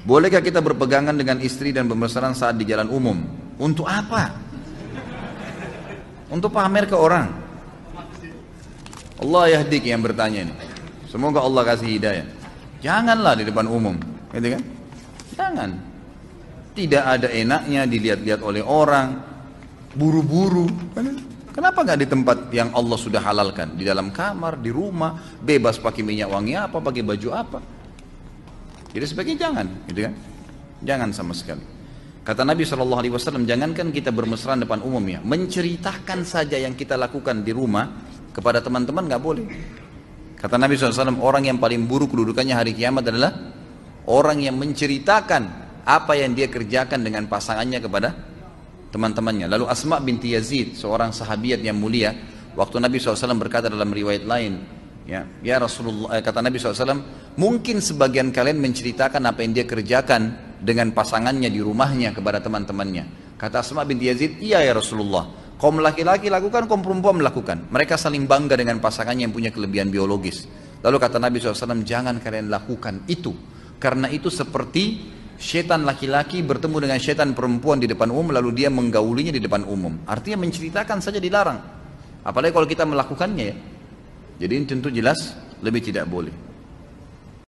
Bolehkah kita berpegangan dengan istri dan pembesaran saat di jalan umum? Untuk apa? Untuk pamer ke orang. Allah yahdik yang bertanya ini. Semoga Allah kasih hidayah. Janganlah di depan umum, gitu kan? Jangan. Tidak ada enaknya dilihat-lihat oleh orang, buru-buru. Kenapa nggak di tempat yang Allah sudah halalkan? Di dalam kamar, di rumah, bebas pakai minyak wangi apa, pakai baju apa? Jadi sebaiknya jangan, gitu kan? Jangan sama sekali. Kata Nabi Shallallahu Alaihi Wasallam, jangankan kita bermesraan depan umum ya, menceritakan saja yang kita lakukan di rumah kepada teman-teman nggak boleh. Kata Nabi SAW, orang yang paling buruk kedudukannya hari kiamat adalah orang yang menceritakan apa yang dia kerjakan dengan pasangannya kepada teman-temannya. Lalu Asma binti Yazid, seorang sahabiat yang mulia, waktu Nabi SAW berkata dalam riwayat lain, ya, ya Rasulullah, eh, kata Nabi SAW, Mungkin sebagian kalian menceritakan apa yang dia kerjakan dengan pasangannya di rumahnya kepada teman-temannya. Kata Asma binti Yazid, iya ya Rasulullah. Kaum laki-laki lakukan, kaum perempuan melakukan. Mereka saling bangga dengan pasangannya yang punya kelebihan biologis. Lalu kata Nabi SAW, jangan kalian lakukan itu. Karena itu seperti setan laki-laki bertemu dengan setan perempuan di depan umum, lalu dia menggaulinya di depan umum. Artinya menceritakan saja dilarang. Apalagi kalau kita melakukannya ya. Jadi ini tentu jelas lebih tidak boleh.